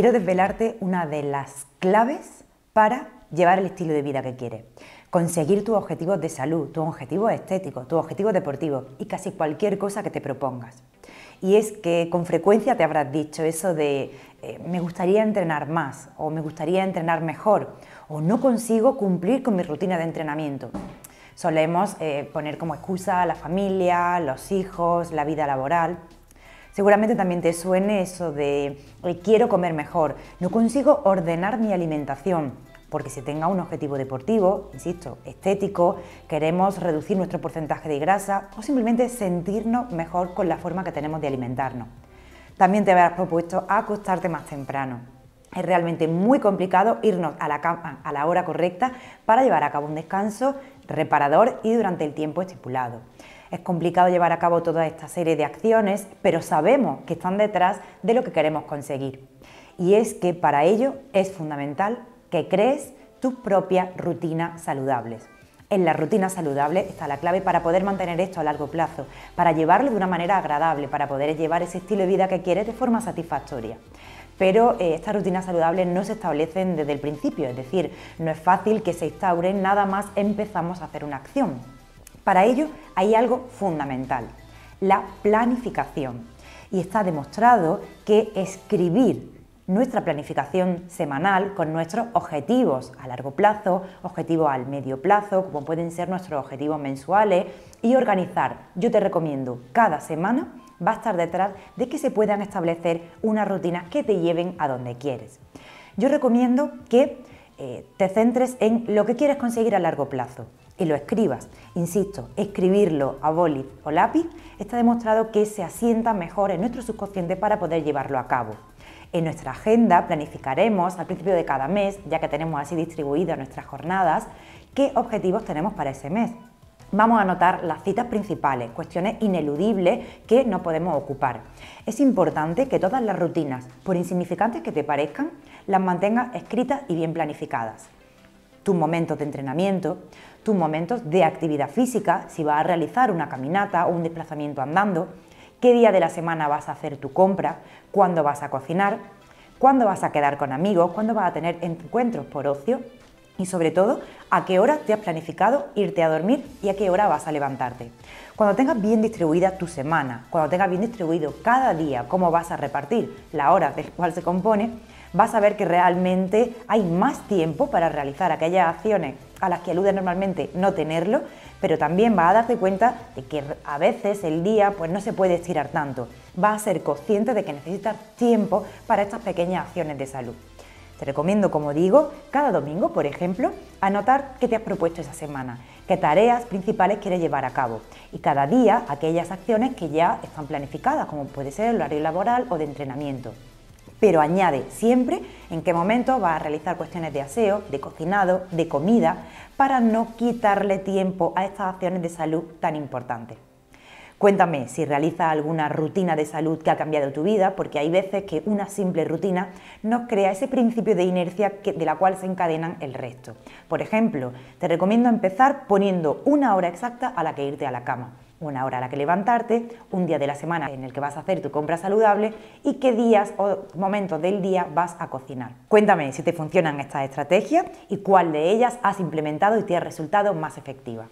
quiero desvelarte una de las claves para llevar el estilo de vida que quieres. Conseguir tus objetivos de salud, tus objetivos estéticos, tus objetivos deportivos y casi cualquier cosa que te propongas. Y es que con frecuencia te habrás dicho eso de eh, me gustaría entrenar más o me gustaría entrenar mejor o no consigo cumplir con mi rutina de entrenamiento. Solemos eh, poner como excusa a la familia, los hijos, la vida laboral. Seguramente también te suene eso de eh, quiero comer mejor, no consigo ordenar mi alimentación, porque si tenga un objetivo deportivo, insisto, estético, queremos reducir nuestro porcentaje de grasa o simplemente sentirnos mejor con la forma que tenemos de alimentarnos. También te habrás propuesto acostarte más temprano. Es realmente muy complicado irnos a la cama a la hora correcta para llevar a cabo un descanso reparador y durante el tiempo estipulado. Es complicado llevar a cabo toda esta serie de acciones, pero sabemos que están detrás de lo que queremos conseguir. Y es que para ello es fundamental que crees tus propias rutinas saludables. En la rutina saludable está la clave para poder mantener esto a largo plazo, para llevarlo de una manera agradable, para poder llevar ese estilo de vida que quieres de forma satisfactoria. Pero eh, estas rutinas saludables no se establecen desde el principio, es decir, no es fácil que se instauren nada más empezamos a hacer una acción. Para ello hay algo fundamental, la planificación. Y está demostrado que escribir nuestra planificación semanal con nuestros objetivos a largo plazo, objetivos al medio plazo, como pueden ser nuestros objetivos mensuales, y organizar, yo te recomiendo, cada semana va a estar detrás de que se puedan establecer unas rutinas que te lleven a donde quieres. Yo recomiendo que eh, te centres en lo que quieres conseguir a largo plazo y lo escribas. Insisto, escribirlo a boli o lápiz está demostrado que se asienta mejor en nuestro subconsciente para poder llevarlo a cabo. En nuestra agenda planificaremos al principio de cada mes, ya que tenemos así distribuidas nuestras jornadas, qué objetivos tenemos para ese mes. Vamos a anotar las citas principales, cuestiones ineludibles que no podemos ocupar. Es importante que todas las rutinas, por insignificantes que te parezcan, las mantengas escritas y bien planificadas. Tus momentos de entrenamiento, tus momentos de actividad física, si vas a realizar una caminata o un desplazamiento andando, qué día de la semana vas a hacer tu compra, cuándo vas a cocinar, cuándo vas a quedar con amigos, cuándo vas a tener encuentros por ocio, y sobre todo a qué hora te has planificado irte a dormir y a qué hora vas a levantarte. Cuando tengas bien distribuida tu semana, cuando tengas bien distribuido cada día cómo vas a repartir la hora del cual se compone, vas a ver que realmente hay más tiempo para realizar aquellas acciones a las que alude normalmente no tenerlo, pero también vas a darte cuenta de que a veces el día pues no se puede estirar tanto. Vas a ser consciente de que necesitas tiempo para estas pequeñas acciones de salud. Te recomiendo, como digo, cada domingo, por ejemplo, anotar qué te has propuesto esa semana, qué tareas principales quieres llevar a cabo y cada día aquellas acciones que ya están planificadas, como puede ser el horario laboral o de entrenamiento. Pero añade siempre en qué momento vas a realizar cuestiones de aseo, de cocinado, de comida, para no quitarle tiempo a estas acciones de salud tan importantes. Cuéntame si realiza alguna rutina de salud que ha cambiado tu vida, porque hay veces que una simple rutina nos crea ese principio de inercia de la cual se encadenan el resto. Por ejemplo, te recomiendo empezar poniendo una hora exacta a la que irte a la cama una hora a la que levantarte, un día de la semana en el que vas a hacer tu compra saludable y qué días o momentos del día vas a cocinar. Cuéntame si te funcionan estas estrategias y cuál de ellas has implementado y te ha resultado más efectiva.